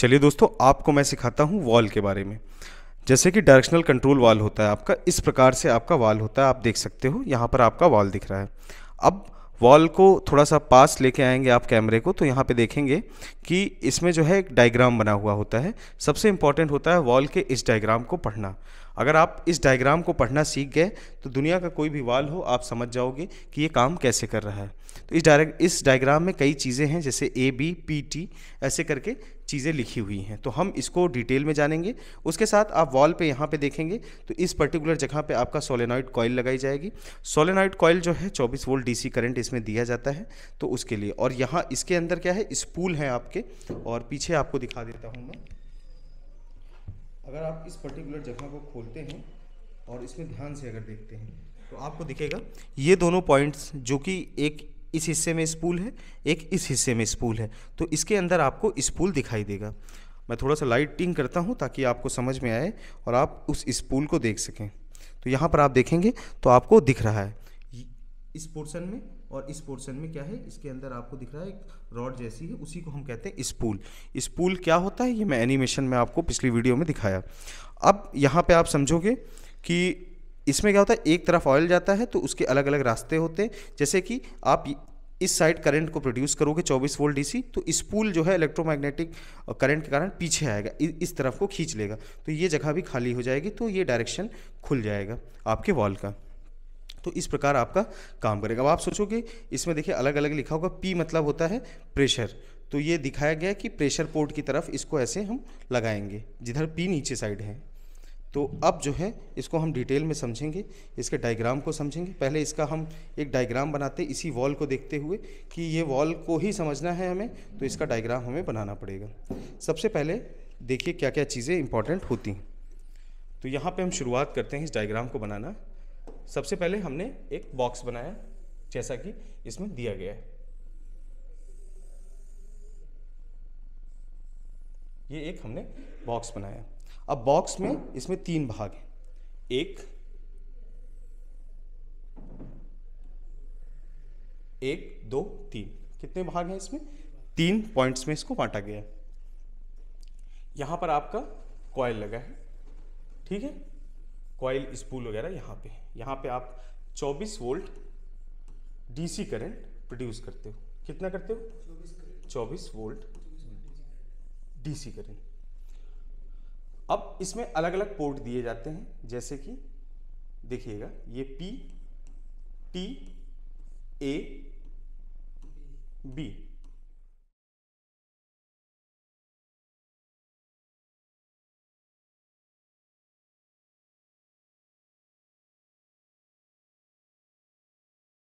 चलिए दोस्तों आपको मैं सिखाता हूँ वॉल के बारे में जैसे कि डायरेक्शनल कंट्रोल वाल होता है आपका इस प्रकार से आपका वाल होता है आप देख सकते हो यहाँ पर आपका वाल दिख रहा है अब वॉल को थोड़ा सा पास लेके आएंगे आप कैमरे को तो यहाँ पे देखेंगे कि इसमें जो है एक डायग्राम बना हुआ होता है सबसे इम्पॉर्टेंट होता है वॉल के इस डायग्राम को पढ़ना अगर आप इस डायग्राम को पढ़ना सीख गए तो दुनिया का कोई भी वाल हो आप समझ जाओगे कि ये काम कैसे कर रहा है तो इस डायरे इस डायग्राम में कई चीज़ें हैं जैसे ए बी पी टी ऐसे करके चीज़ें लिखी हुई हैं तो हम इसको डिटेल में जानेंगे उसके साथ आप वॉल पे यहाँ पे देखेंगे तो इस पर्टिकुलर जगह पे आपका सोलेनॉइड कॉयल लगाई जाएगी सोलेनॉइड कॉयल जो है 24 वोल्ट डीसी करंट इसमें दिया जाता है तो उसके लिए और यहाँ इसके अंदर क्या है स्पूल हैं आपके और पीछे आपको दिखा देता हूँ मैं अगर आप इस पर्टिकुलर जगह को खोलते हैं और इसमें ध्यान से अगर देखते हैं तो आपको दिखेगा ये दोनों पॉइंट्स जो कि एक इस हिस्से में स्पूल है एक इस हिस्से में स्पूल है तो इसके अंदर आपको स्पूल दिखाई देगा मैं थोड़ा सा लाइटिंग करता हूँ ताकि आपको समझ में आए और आप उस स्पूल को देख सकें तो यहाँ पर आप देखेंगे तो आपको दिख रहा है इस पोर्सन में और इस पोर्शन में क्या है इसके अंदर आपको दिख रहा है एक रॉड जैसी है उसी को हम कहते हैं स्पूल स्पूल क्या होता है ये मैं एनिमेशन में आपको पिछली वीडियो में दिखाया अब यहाँ पे आप समझोगे कि इसमें क्या होता है एक तरफ ऑयल जाता है तो उसके अलग अलग रास्ते होते हैं जैसे कि आप इस साइड करंट को प्रोड्यूस करोगे 24 वोल्ट डीसी तो स्पूल जो है इलेक्ट्रोमैग्नेटिक करंट के कारण पीछे आएगा इस तरफ को खींच लेगा तो ये जगह भी खाली हो जाएगी तो ये डायरेक्शन खुल जाएगा आपके वॉल का तो इस प्रकार आपका काम करेगा अब आप सोचोगे इसमें देखिए अलग अलग लिखा होगा पी मतलब होता है प्रेशर तो ये दिखाया गया कि प्रेशर पोर्ट की तरफ इसको ऐसे हम लगाएंगे जिधर पी नीचे साइड है तो अब जो है इसको हम डिटेल में समझेंगे इसके डायग्राम को समझेंगे पहले इसका हम एक डायग्राम बनाते इसी वॉल को देखते हुए कि ये वॉल को ही समझना है हमें तो इसका डायग्राम हमें बनाना पड़ेगा सबसे पहले देखिए क्या क्या चीज़ें इंपॉर्टेंट होती हैं तो यहाँ पे हम शुरुआत करते हैं इस डायग्राम को बनाना सबसे पहले हमने एक बॉक्स बनाया जैसा कि इसमें दिया गया है ये एक हमने बॉक्स बनाया अब बॉक्स में इसमें तीन भाग हैं एक एक दो तीन कितने भाग हैं इसमें तीन पॉइंट्स में इसको बांटा गया है यहां पर आपका कॉयल लगा है ठीक है कॉयल स्पूल वगैरह यहाँ पे यहाँ पे आप 24 वोल्ट डीसी करंट प्रोड्यूस करते हो कितना करते हो 24 वोल्ट डीसी करंट अब इसमें अलग अलग पोर्ट दिए जाते हैं जैसे कि देखिएगा ये पी टी ए बी